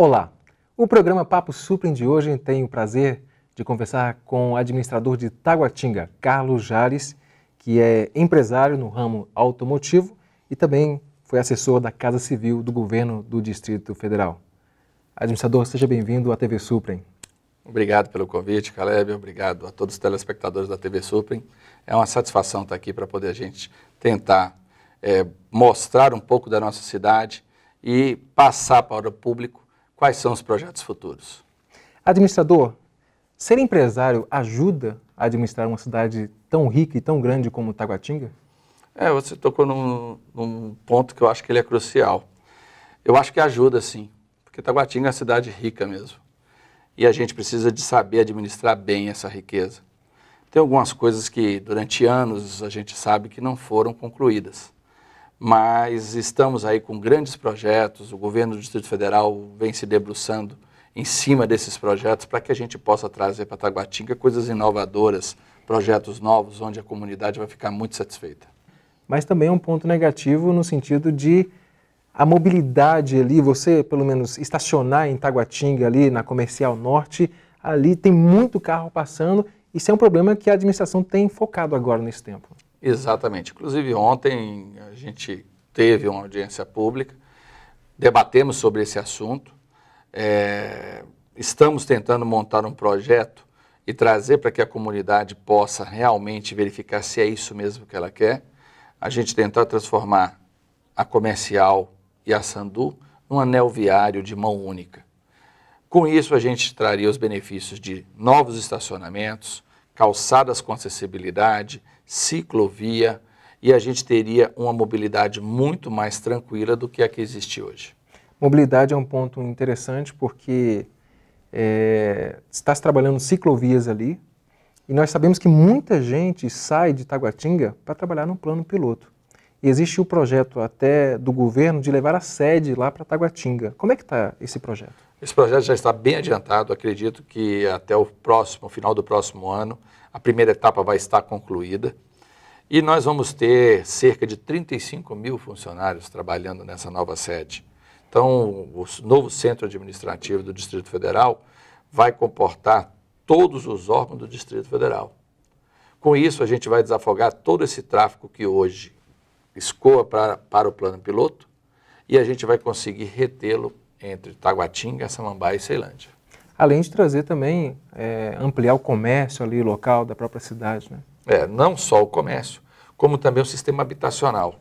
Olá! O programa Papo Suprem de hoje tem o prazer de conversar com o administrador de Taguatinga, Carlos Jares, que é empresário no ramo automotivo e também foi assessor da Casa Civil do Governo do Distrito Federal. Administrador, seja bem-vindo à TV Suprem. Obrigado pelo convite, Caleb. Obrigado a todos os telespectadores da TV Suprem. É uma satisfação estar aqui para poder a gente tentar é, mostrar um pouco da nossa cidade e passar para o público Quais são os projetos futuros? Administrador, ser empresário ajuda a administrar uma cidade tão rica e tão grande como Taguatinga? É, você tocou num, num ponto que eu acho que ele é crucial. Eu acho que ajuda, sim, porque Taguatinga é uma cidade rica mesmo. E a gente precisa de saber administrar bem essa riqueza. Tem algumas coisas que durante anos a gente sabe que não foram concluídas mas estamos aí com grandes projetos. O governo do Distrito Federal vem se debruçando em cima desses projetos para que a gente possa trazer para Taguatinga coisas inovadoras, projetos novos, onde a comunidade vai ficar muito satisfeita. Mas também é um ponto negativo no sentido de a mobilidade ali, você pelo menos estacionar em Taguatinga ali na Comercial Norte, ali tem muito carro passando. Isso é um problema que a administração tem focado agora nesse tempo. Exatamente. Inclusive, ontem a gente teve uma audiência pública, debatemos sobre esse assunto. É, estamos tentando montar um projeto e trazer para que a comunidade possa realmente verificar se é isso mesmo que ela quer. A gente tentar transformar a comercial e a Sandu num anel viário de mão única. Com isso, a gente traria os benefícios de novos estacionamentos, calçadas com acessibilidade, ciclovia e a gente teria uma mobilidade muito mais tranquila do que a que existe hoje. Mobilidade é um ponto interessante porque é, está se trabalhando ciclovias ali e nós sabemos que muita gente sai de Taguatinga para trabalhar no plano piloto. E existe o projeto até do governo de levar a sede lá para Taguatinga. Como é que está esse projeto? Esse projeto já está bem adiantado, acredito que até o próximo, final do próximo ano, a primeira etapa vai estar concluída e nós vamos ter cerca de 35 mil funcionários trabalhando nessa nova sede. Então, o novo centro administrativo do Distrito Federal vai comportar todos os órgãos do Distrito Federal. Com isso, a gente vai desafogar todo esse tráfego que hoje escoa para, para o plano piloto e a gente vai conseguir retê-lo entre Taguatinga, Samambaia e Ceilândia além de trazer também, é, ampliar o comércio ali local da própria cidade. Né? É, não só o comércio, como também o sistema habitacional.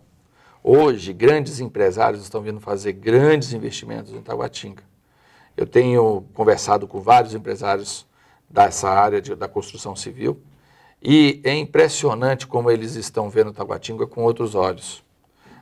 Hoje, grandes empresários estão vindo fazer grandes investimentos em Taguatinga. Eu tenho conversado com vários empresários dessa área de, da construção civil e é impressionante como eles estão vendo Taguatinga com outros olhos.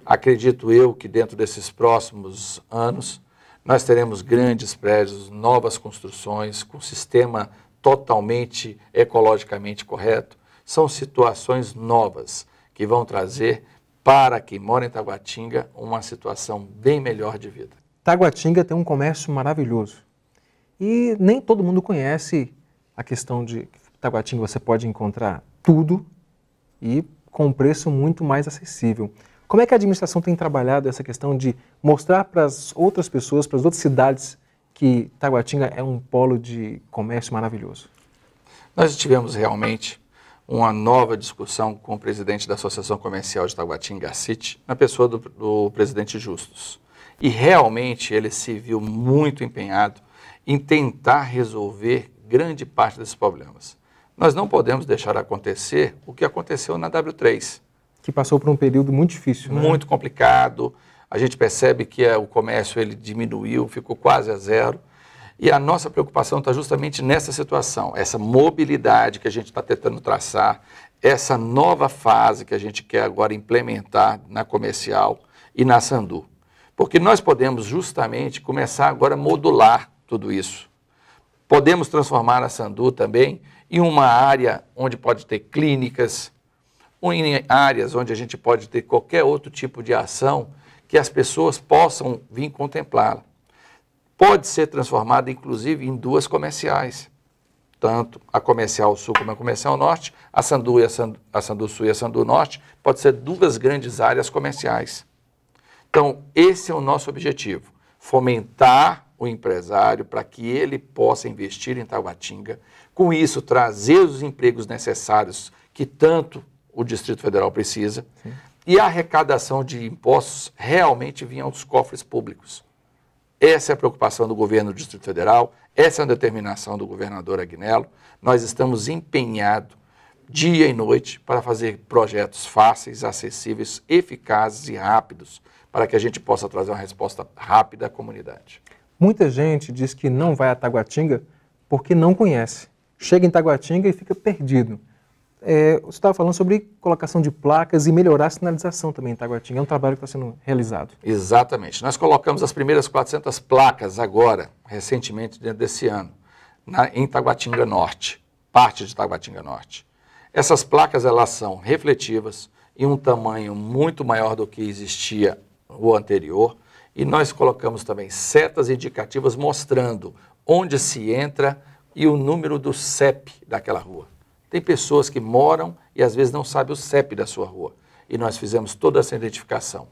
Acredito eu que dentro desses próximos anos nós teremos grandes prédios, novas construções, com sistema totalmente ecologicamente correto. São situações novas que vão trazer para quem mora em Taguatinga uma situação bem melhor de vida. Taguatinga tem um comércio maravilhoso e nem todo mundo conhece a questão de Taguatinga você pode encontrar tudo e com um preço muito mais acessível. Como é que a administração tem trabalhado essa questão de mostrar para as outras pessoas, para as outras cidades, que Taguatinga é um polo de comércio maravilhoso? Nós tivemos realmente uma nova discussão com o presidente da Associação Comercial de Taguatinga City, na pessoa do, do presidente Justus. E realmente ele se viu muito empenhado em tentar resolver grande parte desses problemas. Nós não podemos deixar acontecer o que aconteceu na W3 que passou por um período muito difícil. Né? Muito complicado. A gente percebe que eh, o comércio ele diminuiu, ficou quase a zero. E a nossa preocupação está justamente nessa situação, essa mobilidade que a gente está tentando traçar, essa nova fase que a gente quer agora implementar na comercial e na Sandu. Porque nós podemos justamente começar agora a modular tudo isso. Podemos transformar a Sandu também em uma área onde pode ter clínicas, ou em áreas onde a gente pode ter qualquer outro tipo de ação que as pessoas possam vir contemplá-la. Pode ser transformada, inclusive, em duas comerciais, tanto a comercial sul como a comercial norte, a Sandu, e a, Sandu, a Sandu Sul e a Sandu Norte, pode ser duas grandes áreas comerciais. Então, esse é o nosso objetivo, fomentar o empresário para que ele possa investir em Taubatinga, com isso trazer os empregos necessários que tanto o Distrito Federal precisa. Sim. E a arrecadação de impostos realmente vinha aos cofres públicos. Essa é a preocupação do governo do Distrito Federal, essa é a determinação do governador Agnello. Nós estamos empenhados dia e noite para fazer projetos fáceis, acessíveis, eficazes e rápidos, para que a gente possa trazer uma resposta rápida à comunidade. Muita gente diz que não vai a Taguatinga porque não conhece. Chega em Taguatinga e fica perdido é, você estava falando sobre colocação de placas e melhorar a sinalização também em Taguatinga. É um trabalho que está sendo realizado. Exatamente. Nós colocamos as primeiras 400 placas agora, recentemente, dentro desse ano, na, em Taguatinga Norte, parte de Taguatinga Norte. Essas placas elas são refletivas em um tamanho muito maior do que existia o anterior. E nós colocamos também setas indicativas mostrando onde se entra e o número do CEP daquela rua. Tem pessoas que moram e às vezes não sabem o CEP da sua rua. E nós fizemos toda essa identificação.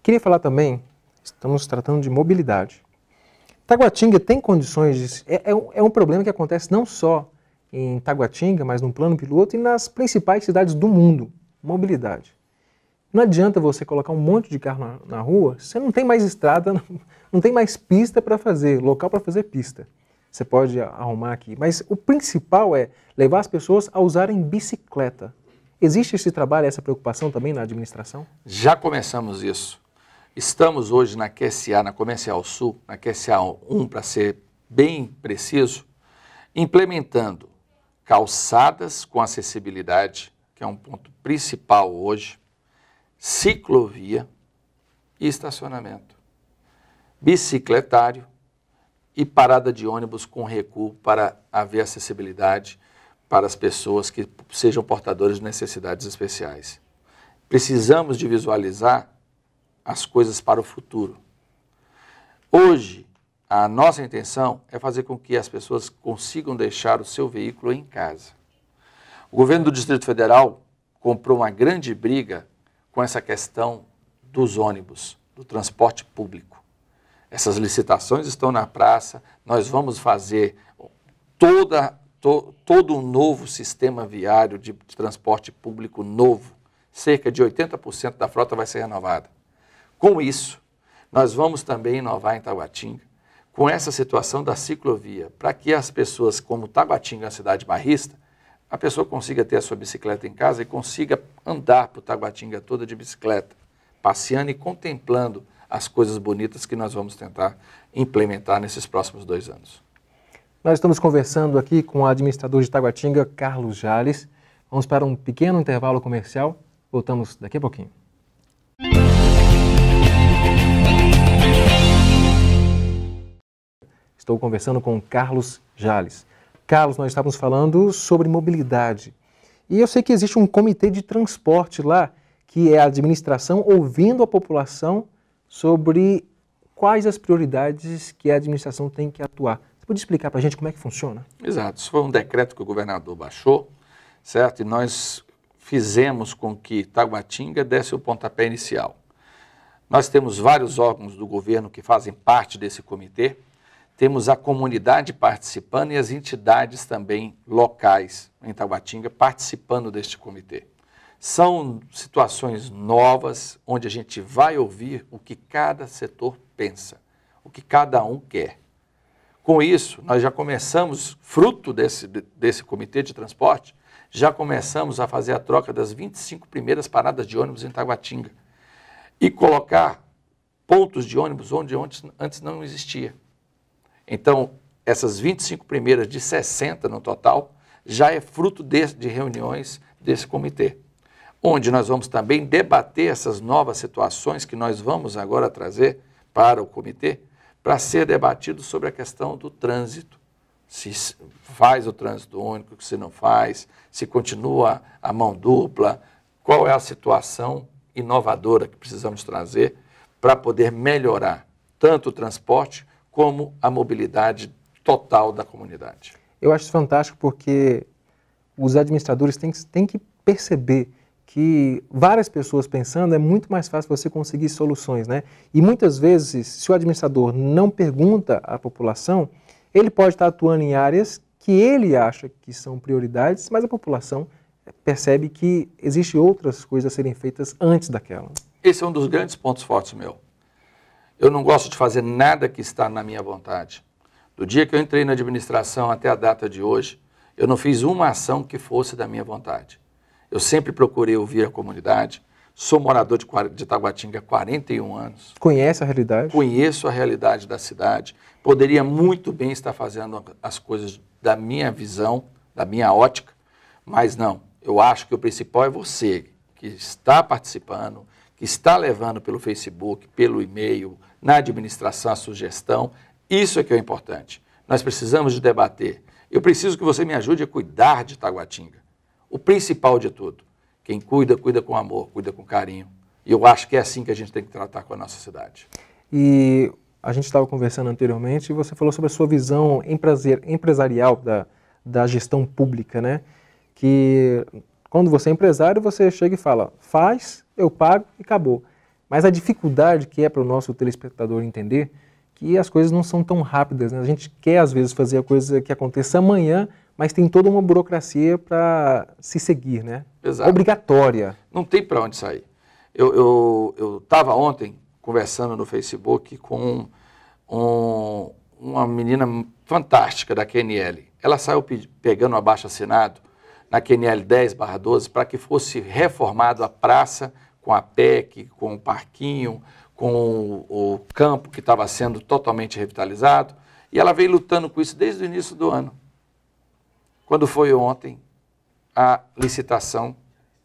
Queria falar também, estamos tratando de mobilidade. Taguatinga tem condições de. É, é, um, é um problema que acontece não só em Taguatinga, mas no plano piloto e nas principais cidades do mundo. Mobilidade. Não adianta você colocar um monte de carro na, na rua, você não tem mais estrada, não, não tem mais pista para fazer, local para fazer pista você pode arrumar aqui. Mas o principal é levar as pessoas a usarem bicicleta. Existe esse trabalho, essa preocupação também na administração? Já começamos isso. Estamos hoje na QSA, na Comercial Sul, na QSA 1, para ser bem preciso, implementando calçadas com acessibilidade, que é um ponto principal hoje, ciclovia e estacionamento, bicicletário e parada de ônibus com recuo para haver acessibilidade para as pessoas que sejam portadoras de necessidades especiais. Precisamos de visualizar as coisas para o futuro. Hoje, a nossa intenção é fazer com que as pessoas consigam deixar o seu veículo em casa. O governo do Distrito Federal comprou uma grande briga com essa questão dos ônibus, do transporte público essas licitações estão na praça, nós vamos fazer toda, to, todo um novo sistema viário de, de transporte público novo. Cerca de 80% da frota vai ser renovada. Com isso, nós vamos também inovar em Taguatinga, com essa situação da ciclovia, para que as pessoas, como Taguatinga é uma cidade barrista, a pessoa consiga ter a sua bicicleta em casa e consiga andar para o Taguatinga toda de bicicleta, passeando e contemplando as coisas bonitas que nós vamos tentar implementar nesses próximos dois anos. Nós estamos conversando aqui com o administrador de Taguatinga, Carlos Jales. Vamos para um pequeno intervalo comercial. Voltamos daqui a pouquinho. Estou conversando com Carlos Jales. Carlos, nós estávamos falando sobre mobilidade. E eu sei que existe um comitê de transporte lá, que é a administração ouvindo a população sobre quais as prioridades que a administração tem que atuar. Você pode explicar para a gente como é que funciona? Exato. Isso foi um decreto que o governador baixou, certo? E nós fizemos com que Taguatinga desse o pontapé inicial. Nós temos vários órgãos do governo que fazem parte desse comitê, temos a comunidade participando e as entidades também locais em Taguatinga participando deste comitê. São situações novas onde a gente vai ouvir o que cada setor pensa, o que cada um quer. Com isso, nós já começamos, fruto desse, desse comitê de transporte, já começamos a fazer a troca das 25 primeiras paradas de ônibus em Taguatinga e colocar pontos de ônibus onde antes não existia. Então, essas 25 primeiras de 60 no total já é fruto de, de reuniões desse comitê onde nós vamos também debater essas novas situações que nós vamos agora trazer para o comitê, para ser debatido sobre a questão do trânsito. Se faz o trânsito único, se não faz, se continua a mão dupla, qual é a situação inovadora que precisamos trazer para poder melhorar tanto o transporte como a mobilidade total da comunidade. Eu acho fantástico porque os administradores têm, têm que perceber que várias pessoas pensando é muito mais fácil você conseguir soluções, né? E muitas vezes, se o administrador não pergunta à população, ele pode estar atuando em áreas que ele acha que são prioridades, mas a população percebe que existem outras coisas a serem feitas antes daquela. Esse é um dos grandes pontos fortes meu. Eu não gosto de fazer nada que está na minha vontade. Do dia que eu entrei na administração até a data de hoje, eu não fiz uma ação que fosse da minha vontade. Eu sempre procurei ouvir a comunidade. Sou morador de, de Taguatinga há 41 anos. Conhece a realidade? Conheço a realidade da cidade. Poderia muito bem estar fazendo as coisas da minha visão, da minha ótica, mas não. Eu acho que o principal é você, que está participando, que está levando pelo Facebook, pelo e-mail, na administração a sugestão. Isso é que é importante. Nós precisamos de debater. Eu preciso que você me ajude a cuidar de Taguatinga o principal de tudo. Quem cuida, cuida com amor, cuida com carinho. E eu acho que é assim que a gente tem que tratar com a nossa cidade. E a gente estava conversando anteriormente e você falou sobre a sua visão empresarial da, da gestão pública, né? Que quando você é empresário, você chega e fala, faz, eu pago e acabou. Mas a dificuldade que é para o nosso telespectador entender que as coisas não são tão rápidas, né? A gente quer, às vezes, fazer a coisa que aconteça amanhã, mas tem toda uma burocracia para se seguir, né? Exato. Obrigatória. Não tem para onde sair. Eu estava ontem conversando no Facebook com um, uma menina fantástica da QNL. Ela saiu pegando um abaixo-assinado na QNL 10 12 para que fosse reformado a praça com a PEC, com o parquinho, com o, o campo que estava sendo totalmente revitalizado. E ela veio lutando com isso desde o início do ano. Quando foi ontem, a licitação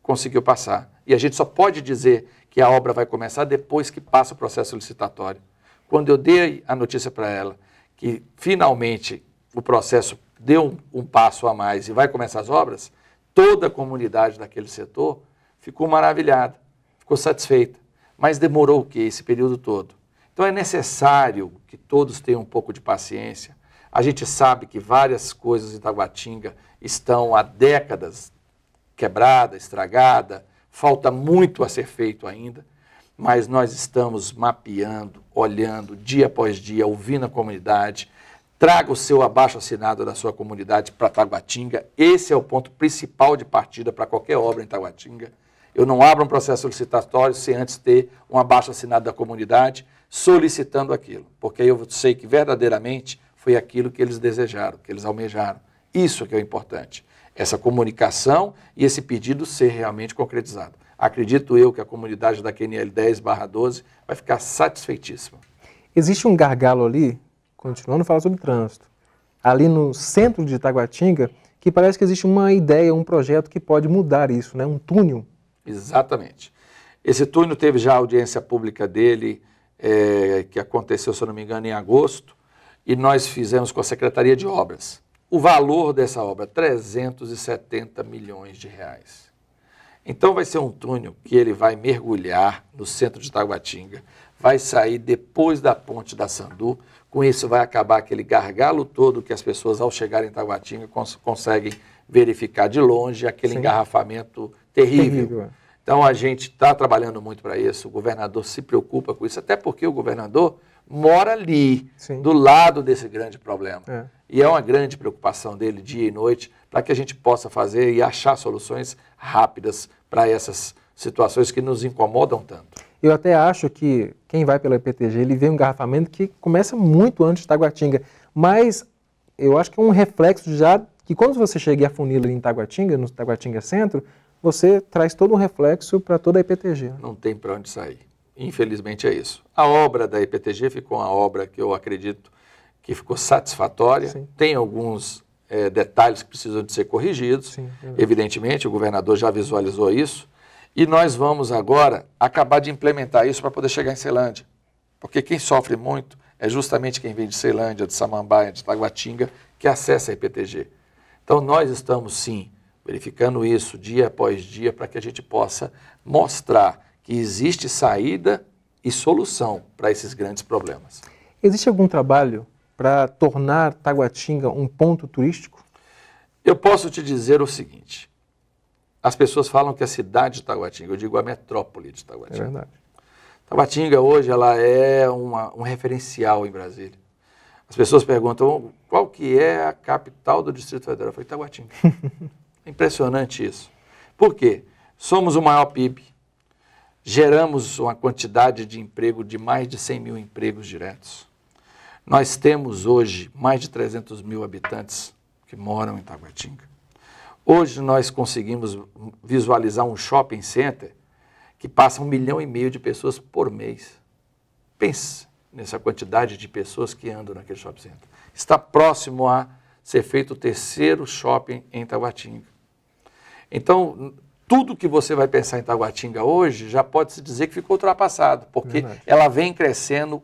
conseguiu passar. E a gente só pode dizer que a obra vai começar depois que passa o processo licitatório. Quando eu dei a notícia para ela que finalmente o processo deu um passo a mais e vai começar as obras, toda a comunidade daquele setor ficou maravilhada, ficou satisfeita. Mas demorou o quê esse período todo? Então é necessário que todos tenham um pouco de paciência, a gente sabe que várias coisas em Taguatinga estão há décadas quebrada, estragada, falta muito a ser feito ainda, mas nós estamos mapeando, olhando dia após dia, ouvindo a comunidade. Traga o seu abaixo assinado da sua comunidade para Taguatinga. Esse é o ponto principal de partida para qualquer obra em Taguatinga. Eu não abro um processo solicitatório sem antes ter um abaixo assinado da comunidade solicitando aquilo, porque aí eu sei que verdadeiramente foi aquilo que eles desejaram, que eles almejaram. Isso é que é o importante. Essa comunicação e esse pedido ser realmente concretizado. Acredito eu que a comunidade da QNL 10/12 vai ficar satisfeitíssima. Existe um gargalo ali, continuando a falar sobre trânsito, ali no centro de Itaguatinga, que parece que existe uma ideia, um projeto que pode mudar isso, né? um túnel. Exatamente. Esse túnel teve já a audiência pública dele, é, que aconteceu, se eu não me engano, em agosto e nós fizemos com a Secretaria de Obras. O valor dessa obra, 370 milhões de reais. Então vai ser um túnel que ele vai mergulhar no centro de Itaguatinga, vai sair depois da ponte da Sandu, com isso vai acabar aquele gargalo todo que as pessoas ao chegarem em Itaguatinga cons conseguem verificar de longe, aquele Sim. engarrafamento terrível. terrível. É. Então a gente está trabalhando muito para isso, o governador se preocupa com isso, até porque o governador mora ali, Sim. do lado desse grande problema. É. E é uma grande preocupação dele, dia e noite, para que a gente possa fazer e achar soluções rápidas para essas situações que nos incomodam tanto. Eu até acho que quem vai pela IPTG, ele vê um engarrafamento que começa muito antes de Taguatinga, mas eu acho que é um reflexo já que quando você chega a funilha em Taguatinga, no Taguatinga Centro, você traz todo um reflexo para toda a IPTG. Né? Não tem para onde sair. Infelizmente é isso. A obra da EPTG ficou uma obra que eu acredito que ficou satisfatória. Sim. Tem alguns é, detalhes que precisam de ser corrigidos. Sim, é Evidentemente, o governador já visualizou isso. E nós vamos agora acabar de implementar isso para poder chegar em Ceilândia. Porque quem sofre muito é justamente quem vem de Ceilândia, de Samambaia, de Taguatinga, que acessa a EPTG. Então nós estamos, sim, verificando isso dia após dia para que a gente possa mostrar e existe saída e solução para esses grandes problemas. Existe algum trabalho para tornar Taguatinga um ponto turístico? Eu posso te dizer o seguinte: as pessoas falam que a cidade de Taguatinga, eu digo a metrópole de Taguatinga. É verdade. Taguatinga hoje ela é uma, um referencial em Brasília. As pessoas perguntam qual que é a capital do Distrito Federal. Eu falei, Taguatinga. É impressionante isso. Por quê? Somos o maior PIB, geramos uma quantidade de emprego de mais de 100 mil empregos diretos. Nós temos hoje mais de 300 mil habitantes que moram em Taguatinga. Hoje nós conseguimos visualizar um shopping center que passa um milhão e meio de pessoas por mês. Pense nessa quantidade de pessoas que andam naquele shopping center. Está próximo a ser feito o terceiro shopping em Taguatinga. Então, tudo que você vai pensar em Taguatinga hoje já pode se dizer que ficou ultrapassado, porque Verdade. ela vem crescendo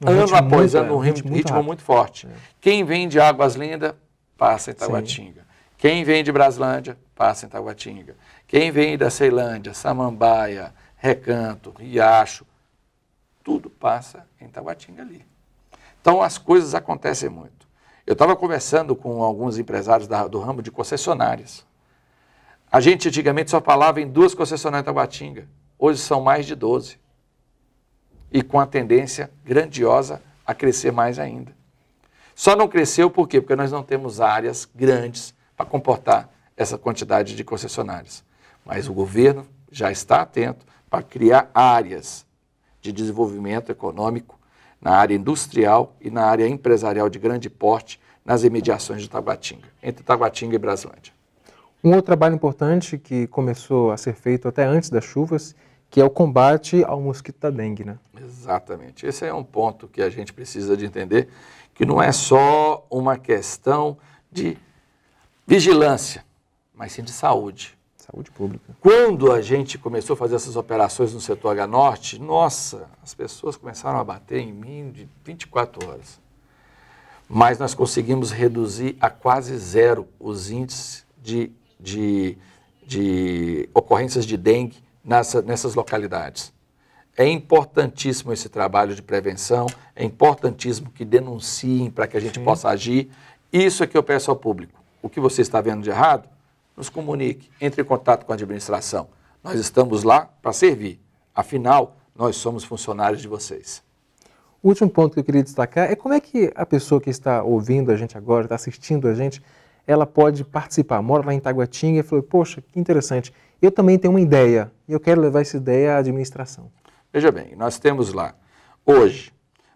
um ano após ano, num é, ritmo, muito, ritmo muito forte. É. Quem vem de Águas Lindas, passa em Taguatinga. Quem vem de Braslândia, passa em Taguatinga. Quem vem da Ceilândia, Samambaia, Recanto, Riacho, tudo passa em Taguatinga ali. Então as coisas acontecem muito. Eu estava conversando com alguns empresários da, do ramo de concessionárias. A gente antigamente só falava em duas concessionárias em Taguatinga. Hoje são mais de 12. E com a tendência grandiosa a crescer mais ainda. Só não cresceu por quê? Porque nós não temos áreas grandes para comportar essa quantidade de concessionárias. Mas o governo já está atento para criar áreas de desenvolvimento econômico na área industrial e na área empresarial de grande porte nas imediações de Taguatinga, entre Taguatinga e Braslândia. Um outro trabalho importante que começou a ser feito até antes das chuvas, que é o combate ao mosquito da dengue, né? Exatamente. Esse é um ponto que a gente precisa de entender, que não é só uma questão de vigilância, mas sim de saúde. Saúde pública. Quando a gente começou a fazer essas operações no setor H Norte, nossa, as pessoas começaram a bater em mim de 24 horas. Mas nós conseguimos reduzir a quase zero os índices de de, de ocorrências de dengue nessa, nessas localidades. É importantíssimo esse trabalho de prevenção, é importantíssimo que denunciem para que a gente Sim. possa agir. Isso é que eu peço ao público. O que você está vendo de errado, nos comunique, entre em contato com a administração. Nós estamos lá para servir. Afinal, nós somos funcionários de vocês. O último ponto que eu queria destacar é como é que a pessoa que está ouvindo a gente agora, está assistindo a gente, ela pode participar. Mora lá em Taguatinga e falou, poxa, que interessante, eu também tenho uma ideia e eu quero levar essa ideia à administração. Veja bem, nós temos lá, hoje,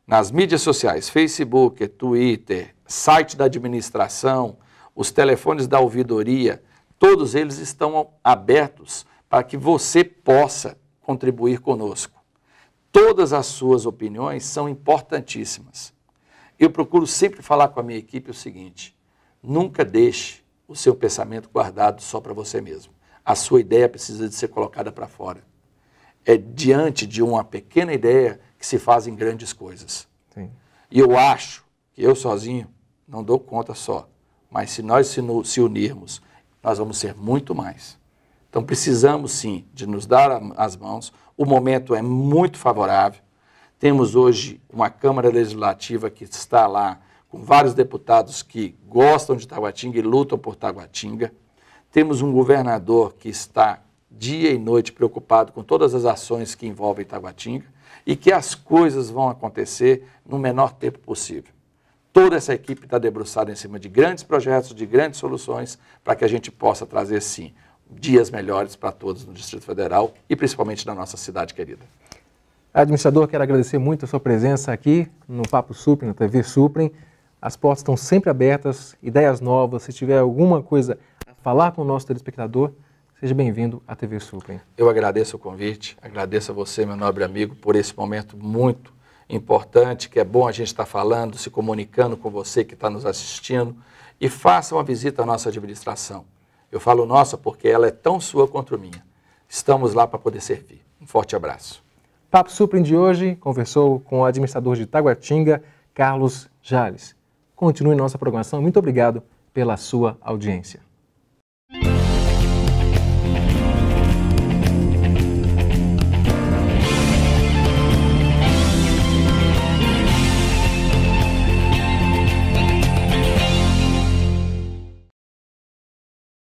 nas mídias sociais, Facebook, Twitter, site da administração, os telefones da ouvidoria, todos eles estão abertos para que você possa contribuir conosco. Todas as suas opiniões são importantíssimas. Eu procuro sempre falar com a minha equipe o seguinte: Nunca deixe o seu pensamento guardado só para você mesmo. A sua ideia precisa de ser colocada para fora. É diante de uma pequena ideia que se fazem grandes coisas. Sim. E eu acho que eu sozinho não dou conta só, mas se nós se unirmos, nós vamos ser muito mais. Então precisamos sim de nos dar as mãos. O momento é muito favorável. Temos hoje uma Câmara Legislativa que está lá com vários deputados que gostam de Taguatinga e lutam por Taguatinga. Temos um governador que está dia e noite preocupado com todas as ações que envolvem Taguatinga e que as coisas vão acontecer no menor tempo possível. Toda essa equipe está debruçada em cima de grandes projetos, de grandes soluções, para que a gente possa trazer, sim, dias melhores para todos no Distrito Federal e principalmente na nossa cidade querida. Administrador, quero agradecer muito a sua presença aqui no Papo Supre, na TV Suprem. As portas estão sempre abertas, ideias novas, se tiver alguma coisa a falar com o nosso telespectador, seja bem-vindo à TV Suprem. Eu agradeço o convite, agradeço a você, meu nobre amigo, por esse momento muito importante, que é bom a gente estar falando, se comunicando com você que está nos assistindo, e faça uma visita à nossa administração. Eu falo nossa porque ela é tão sua quanto minha. Estamos lá para poder servir. Um forte abraço. Papo Suprem de hoje conversou com o administrador de Taguatinga, Carlos Jales. Continue nossa programação. Muito obrigado pela sua audiência.